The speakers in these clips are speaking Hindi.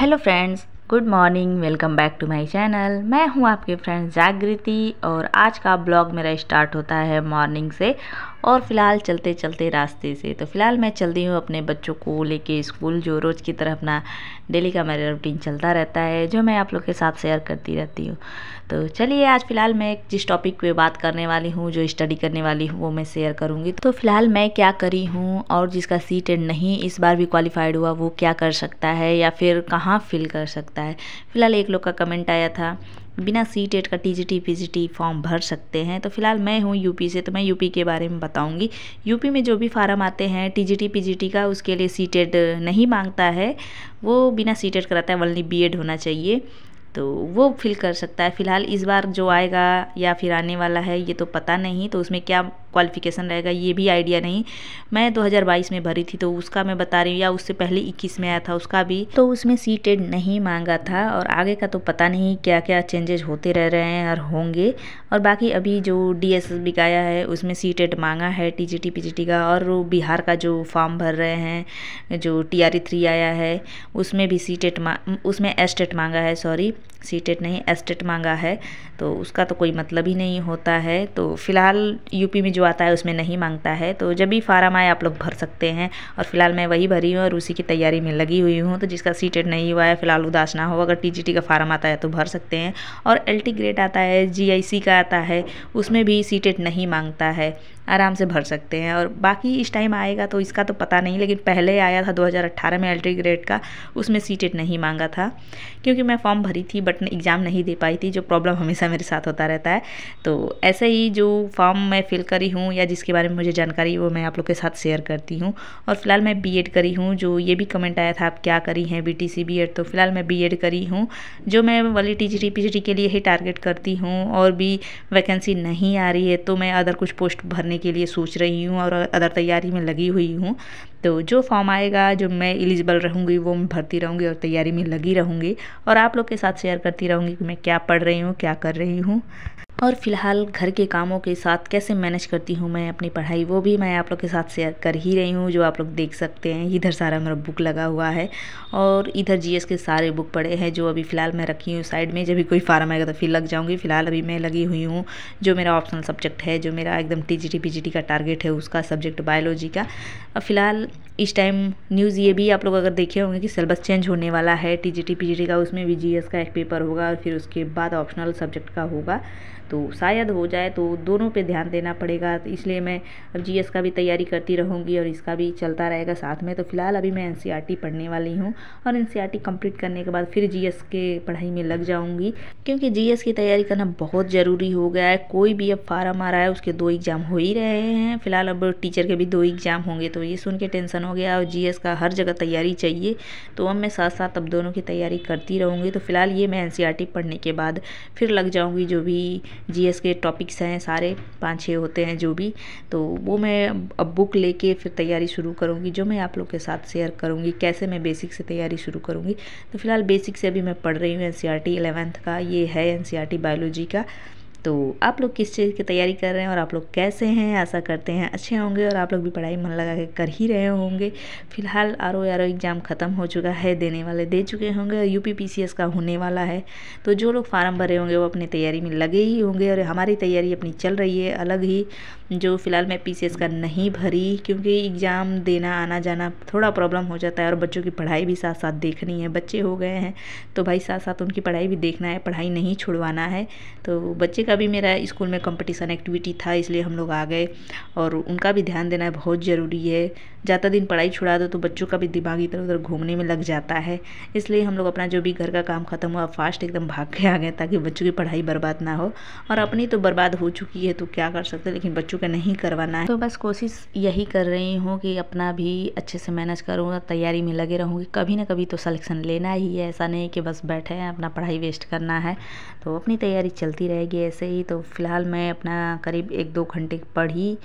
hello friends good morning welcome back to my channel मैं हूं आपके फ्रेंड जागृति और आज का ब्लॉग मेरा स्टार्ट होता है मॉर्निंग से और फ़िलहाल चलते चलते रास्ते से तो फ़िलहाल मैं चलती हूं हूँ अपने बच्चों को लेके स्कूल जो रोज़ की तरह अपना डेली का मेरा रूटीन चलता रहता है जो मैं आप लोग के साथ शेयर करती रहती हूँ तो चलिए आज फ़िलहाल मैं जिस टॉपिक पे बात करने वाली हूँ जो स्टडी करने वाली हूँ वो मैं शेयर करूँगी तो फिलहाल मैं क्या करी हूँ और जिसका सीट एंड नहीं इस बार भी क्वालिफाइड हुआ वो क्या कर सकता है या फिर कहाँ फिल कर सकता है फिलहाल एक लोग का कमेंट आया था बिना सी टेट e का T G T P G T form भर सकते हैं तो फिलहाल मैं हूँ यूपी से तो मैं यूपी के बारे में बताऊँगी यूपी में जो भी फार्म आते हैं T G T P G T का उसके लिए सी टेट e नहीं मांगता है वो बिना सी टेट e कराता है वनली बी एड होना चाहिए तो वो फिल कर सकता है फ़िलहाल इस बार जो आएगा या फिर आने वाला है ये तो पता नहीं तो उसमें क्या क्वालिफिकेशन रहेगा ये भी आइडिया नहीं मैं 2022 में भरी थी तो उसका मैं बता रही हूँ या उससे पहले 21 में आया था उसका भी तो उसमें सीटेड नहीं मांगा था और आगे का तो पता नहीं क्या क्या चेंजेज होते रह रहे हैं और होंगे और बाकी अभी जो डी एस का आया है उसमें सीटेड मांगा है T G T P G T का और बिहार का जो फॉर्म भर रहे हैं जो टी आर थ्री आया है उसमें भी सी उसमें एस्टेट मांगा है सॉरी सी नहीं एस्टेट मांगा है तो उसका तो कोई मतलब ही नहीं होता है तो फिलहाल यूपी में जो जो आता है उसमें नहीं मांगता है तो जब भी फार्म आए आप लोग भर सकते हैं और फिलहाल मैं वही भरी हूँ और उसी की तैयारी में लगी हुई हूँ तो जिसका सी नहीं हुआ है फिलहाल उदास ना हो अगर टी का फार्म आता है तो भर सकते हैं और एल ग्रेड आता है जी का आता है उसमें भी सी नहीं मांगता है आराम से भर सकते हैं और बाकी इस टाइम आएगा तो इसका तो पता नहीं लेकिन पहले आया था 2018 में एल्ट्री ग्रेड e का उसमें सीटेट नहीं मांगा था क्योंकि मैं फॉर्म भरी थी बट एग्ज़ाम नहीं दे पाई थी जो प्रॉब्लम हमेशा मेरे साथ होता रहता है तो ऐसे ही जो फॉर्म मैं फिल करी हूँ या जिसके बारे में मुझे जानकारी वो मैं आप लोग के साथ शेयर करती हूँ और फिलहाल मैं बी करी हूँ जो ये भी कमेंट आया था आप क्या करी हैं बी टी तो फिलहाल मैं बी करी हूँ जो मैं वाली टी जी के लिए ही टारगेट करती हूँ और भी वैकेंसी नहीं आ रही है तो मैं अदर कुछ पोस्ट भरने के लिए सोच रही हूँ और अदर तैयारी में लगी हुई हूँ तो जो फॉर्म आएगा जो मैं एलिजिबल रहूँगी वो मैं भरती रहूँगी और तैयारी में लगी रहूँगी और आप लोग के साथ शेयर करती रहूँगी कि मैं क्या पढ़ रही हूँ क्या कर रही हूँ और फ़िलहाल घर के कामों के साथ कैसे मैनेज करती हूँ मैं अपनी पढ़ाई वो भी मैं आप लोग के साथ शेयर कर ही रही हूँ जो आप लोग देख सकते हैं इधर सारा मेरा बुक लगा हुआ है और इधर जीएस के सारे बुक पड़े हैं जो अभी फ़िलहाल मैं रखी हूँ साइड में जब भी कोई फार्म आएगा तो फिर लग जाऊँगी फ़िलहाल अभी मैं लगी हुई हूँ जो मेरा ऑप्शनल सब्जेक्ट है जो मेरा एकदम टी जी का टारगेट है उसका सब्जेक्ट बायोलॉजी का फ़िलहाल इस टाइम न्यूज़ ये भी आप लोग अगर देखे होंगे कि सिलेबस चेंज होने वाला है टी जी का उसमें भी जी का एक पेपर होगा और फिर उसके बाद ऑप्शनल सब्जेक्ट का होगा तो शायद हो जाए तो दोनों पे ध्यान देना पड़ेगा तो इसलिए मैं अब जीएस का भी तैयारी करती रहूँगी और इसका भी चलता रहेगा साथ में तो फिलहाल अभी मैं एनसीईआरटी e पढ़ने वाली हूँ और एनसीईआरटी कंप्लीट e करने के बाद फिर जीएस के पढ़ाई में लग जाऊँगी क्योंकि जीएस की तैयारी करना बहुत ज़रूरी हो गया है कोई भी अब फार्म आ रहा है उसके दो एग्ज़ाम हो ही रहे हैं फिलहाल अब टीचर के भी दो एग्ज़ाम होंगे तो ये सुन के टेंशन हो गया और जी का हर जगह तैयारी चाहिए तो अब मैं साथ साथ अब दोनों की तैयारी करती रहूँगी तो फिलहाल ये मैं एन e पढ़ने के बाद फिर लग जाऊँगी जो भी जीएस के टॉपिक्स हैं सारे पाँच छः होते हैं जो भी तो वो मैं अब बुक लेके फिर तैयारी शुरू करूँगी जो मैं आप लोग के साथ शेयर करूँगी कैसे मैं बेसिक से तैयारी शुरू करूँगी तो फिलहाल बेसिक से अभी मैं पढ़ रही हूँ एन सी आर का ये है एन सी बायोलॉजी का तो आप लोग किस चीज़ की तैयारी कर रहे हैं और आप लोग कैसे हैं ऐसा करते हैं अच्छे होंगे और आप लोग भी पढ़ाई मन लगा के कर ही रहे होंगे फिलहाल R O R O exam ख़त्म हो चुका है देने वाले दे चुके होंगे और U P P C S का होने वाला है तो जो लोग फार्म भरे होंगे वो अपनी तैयारी में लगे ही होंगे और हमारी तैयारी अपनी चल रही है अलग ही जो फ़िलहाल मैं पी सी एस का नहीं भरी क्योंकि एग्ज़ाम देना आना जाना थोड़ा प्रॉब्लम हो जाता है और बच्चों की पढ़ाई भी साथ साथ देखनी है बच्चे हो गए हैं तो भाई साथ साथ उनकी पढ़ाई भी देखना है पढ़ाई नहीं छुड़वाना है तो बच्चे का भी मेरा स्कूल में कंपटीशन एक्टिविटी था इसलिए हम लोग आ गए और उनका भी ध्यान देना बहुत ज़रूरी है ज़्यादा दिन पढ़ाई छुड़ा दो तो बच्चों का भी दिमाग इधर उधर घूमने में लग जाता है इसलिए हम लोग अपना जो भी घर का काम ख़त्म हुआ फास्ट एकदम भाग के आ गए ताकि बच्चों की पढ़ाई बर्बाद ना हो और अपनी तो बर्बाद हो चुकी है तो क्या कर सकते लेकिन बच्चों का नहीं करवाना है तो बस कोशिश यही कर रही हूँ कि अपना भी अच्छे से मैनेज करूँ तैयारी में लगे रहूँगी कभी ना कभी तो सलेक्शन लेना ही है ऐसा नहीं कि बस बैठे हैं अपना पढ़ाई वेस्ट करना है तो अपनी तैयारी चलती रहेगी ऐसे से ही तो फ़िलहाल मैं अपना करीब एक दो घंटे पढ़ी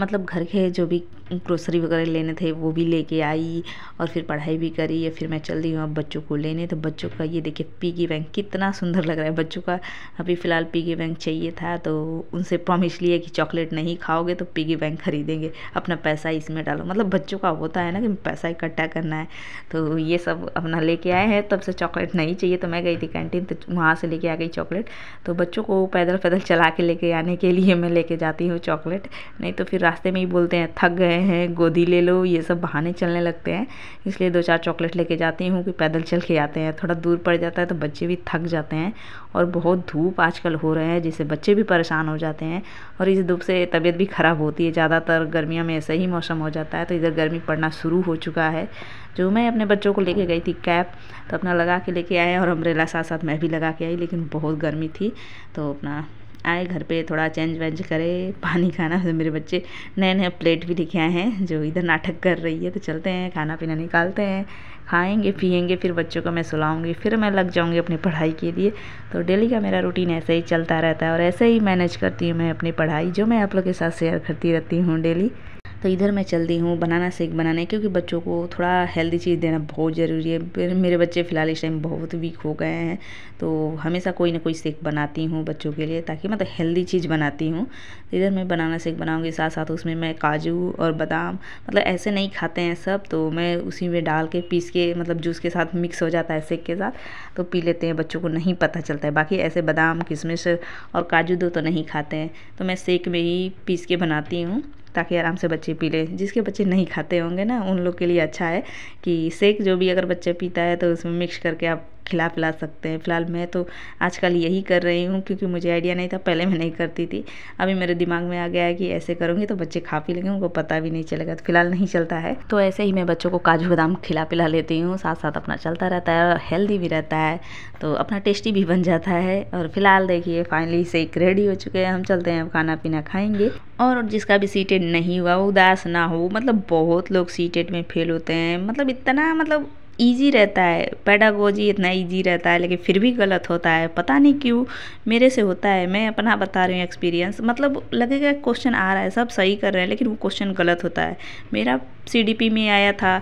मतलब घर के जो भी ग्रोसरी वगैरह लेने थे वो भी लेके आई और फिर पढ़ाई भी करी या फिर मैं चल रही हूँ अब बच्चों को लेने तो बच्चों का ये देखिए पीगी बैंक कितना सुंदर लग रहा है बच्चों का अभी फ़िलहाल पीगी बैंक चाहिए था तो उनसे प्रॉमिस लिए कि चॉकलेट नहीं खाओगे तो पीगी बैंक खरीदेंगे अपना पैसा इसमें डालो मतलब बच्चों का होता है ना कि पैसा इकट्ठा करना है तो ये सब अपना लेके आए हैं तब से चॉकलेट नहीं चाहिए तो मैं गई थी कैंटीन तो वहाँ से लेके आ गई चॉकलेट तो बच्चों को पैदल पैदल चला के लेके आने के लिए मैं लेके जाती हूँ चॉकलेट नहीं तो फिर रास्ते में ही बोलते हैं थक गए हैं गोदी ले लो ये सब बहाने चलने लगते हैं इसलिए दो चार चॉकलेट लेके जाती हूँ कि पैदल चल के आते हैं थोड़ा दूर पड़ जाता है तो बच्चे भी थक जाते हैं और बहुत धूप आजकल हो रहा है जिससे बच्चे भी परेशान हो जाते हैं और इस धूप से तबीयत भी ख़राब होती है ज़्यादातर गर्मियों में ऐसा ही मौसम हो जाता है तो इधर गर्मी पड़ना शुरू हो चुका है जो मैं अपने बच्चों को लेके गई थी कैप तो अपना लगा के लेके आए और अम्ब्रेला साथ साथ मैं भी लगा के आई लेकिन बहुत गर्मी थी तो अपना आए घर पे थोड़ा चेंज वेंज करे पानी खाना तो मेरे बच्चे नए नए प्लेट भी लेके आए हैं जो इधर नाटक कर रही है तो चलते हैं खाना पीना निकालते हैं खाएंगे पियेंगे फिर बच्चों को मैं सुलाऊंगी फिर मैं लग जाऊंगी अपनी पढ़ाई के लिए तो डेली का मेरा रूटीन ऐसे ही चलता रहता है और ऐसे ही मैनेज करती हूँ मैं अपनी पढ़ाई जो मैं आप लोग के साथ शेयर करती रहती हूँ डेली तो इधर मैं चल दी हूँ बनाना शेक बनाने क्योंकि बच्चों को थोड़ा हेल्दी चीज़ देना बहुत ज़रूरी है मेरे बच्चे फ़िलहाल इस टाइम बहुत वीक हो गए हैं तो हमेशा कोई ना कोई शेक बनाती हूँ बच्चों के लिए ताकि मतलब हेल्दी चीज़ बनाती हूँ तो इधर मैं बनाना शेक बनाऊँगी साथ साथ उसमें मैं काजू और बादाम मतलब ऐसे नहीं खाते हैं सब तो मैं उसी में डाल के पीस के मतलब जूस के साथ मिक्स हो जाता है शेक के साथ तो पी लेते हैं बच्चों को नहीं पता चलता है बाकी ऐसे बादाम किशमिश और काजू दो तो नहीं खाते हैं तो मैं शेक में ही पीस के बनाती हूँ ताकि आराम से बच्चे पी लें जिसके बच्चे नहीं खाते होंगे ना उन लोग के लिए अच्छा है कि सेक जो भी अगर बच्चा पीता है तो उसमें मिक्स करके आप खिला पिला सकते हैं फ़िलहाल मैं तो आजकल यही कर रही हूँ क्योंकि मुझे आइडिया नहीं था पहले मैं नहीं करती थी अभी मेरे दिमाग में आ गया है कि ऐसे करूँगी तो बच्चे खा पी लेंगे उनको पता भी नहीं चलेगा तो फिलहाल नहीं चलता है तो ऐसे ही मैं बच्चों को काजू बादाम खिला पिला लेती हूँ साथ साथ अपना चलता रहता है और हेल्दी भी रहता है तो अपना टेस्टी भी बन जाता है और फिलहाल देखिए फाइनली से एक रेडी हो चुके हैं हम चलते हैं खाना पीना खाएंगे और जिसका भी सीटेड नहीं हुआ वो उदास ना हो मतलब बहुत लोग सीटेड में फेल होते हैं मतलब इतना मतलब ईजी रहता है पैडागोजी इतना ईजी रहता है लेकिन फिर भी गलत होता है पता नहीं क्यों मेरे से होता है मैं अपना बता रही हूँ एक्सपीरियंस मतलब लगेगा क्वेश्चन आ रहा है सब सही कर रहे हैं लेकिन वो क्वेश्चन गलत होता है मेरा सी में आया था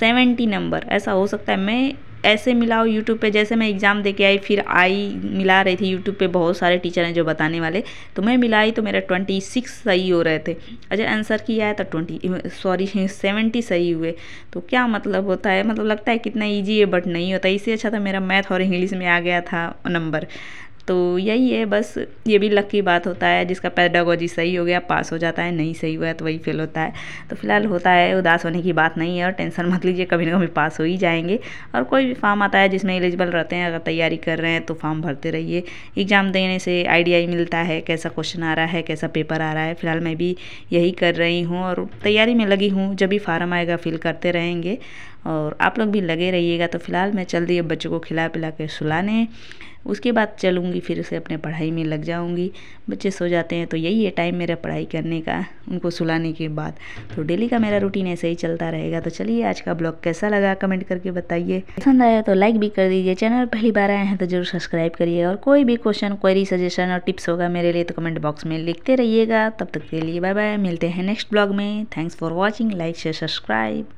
सेवेंटी नंबर ऐसा हो सकता है मैं ऐसे मिला हो यूट्यूब पे जैसे मैं एग्ज़ाम दे के आई फिर आई मिला रही थी यूट्यूब पे बहुत सारे टीचर हैं जो बताने वाले तो मैं मिलाई तो मेरा ट्वेंटी सिक्स सही हो रहे थे अच्छा आंसर किया है तो ट्वेंटी सॉरी सेवेंटी सही हुए तो क्या मतलब होता है मतलब लगता है कितना ईजी है बट नहीं होता इससे अच्छा था तो मेरा मैथ और इंग्लिश में आ गया था नंबर तो यही है बस ये भी लक की बात होता है जिसका पैडागोजी सही हो गया पास हो जाता है नहीं सही हुआ तो वही फेल होता है तो फिलहाल होता है उदास होने की बात नहीं है और टेंशन मत लीजिए कभी ना कभी पास हो ही जाएंगे और कोई भी फॉर्म आता है जिसमें एलिजिबल रहते हैं अगर तैयारी कर रहे हैं तो फॉर्म भरते रहिए एग्ज़ाम देने से आइडिया ही मिलता है कैसा क्वेश्चन आ रहा है कैसा पेपर आ रहा है फिलहाल मैं भी यही कर रही हूँ और तैयारी में लगी हूँ जब भी फार्म आएगा फिल करते रहेंगे और आप लोग भी लगे रहिएगा तो फिलहाल मैं चल अब बच्चों को खिला पिला के सुलाने उसके बाद चलूँगी जाऊंगी फिर उसे अपने पढ़ाई में लग जाऊंगी बच्चे सो जाते हैं तो यही है टाइम मेरा पढ़ाई करने का उनको सुलाने के बाद तो डेली का मेरा रूटीन ऐसे ही चलता रहेगा तो चलिए आज का ब्लॉग कैसा लगा कमेंट करके बताइए पसंद आया तो लाइक भी कर दीजिए चैनल पहली बार आए हैं तो जरूर सब्सक्राइब करिए और कोई भी क्वेश्चन क्वेरी सजेशन और टिप्स होगा मेरे लिए तो कमेंट बॉक्स में लिखते रहिएगा तब तक के लिए बाय बाय मिलते हैं नेक्स्ट ब्लॉग में thanks for watching like share subscribe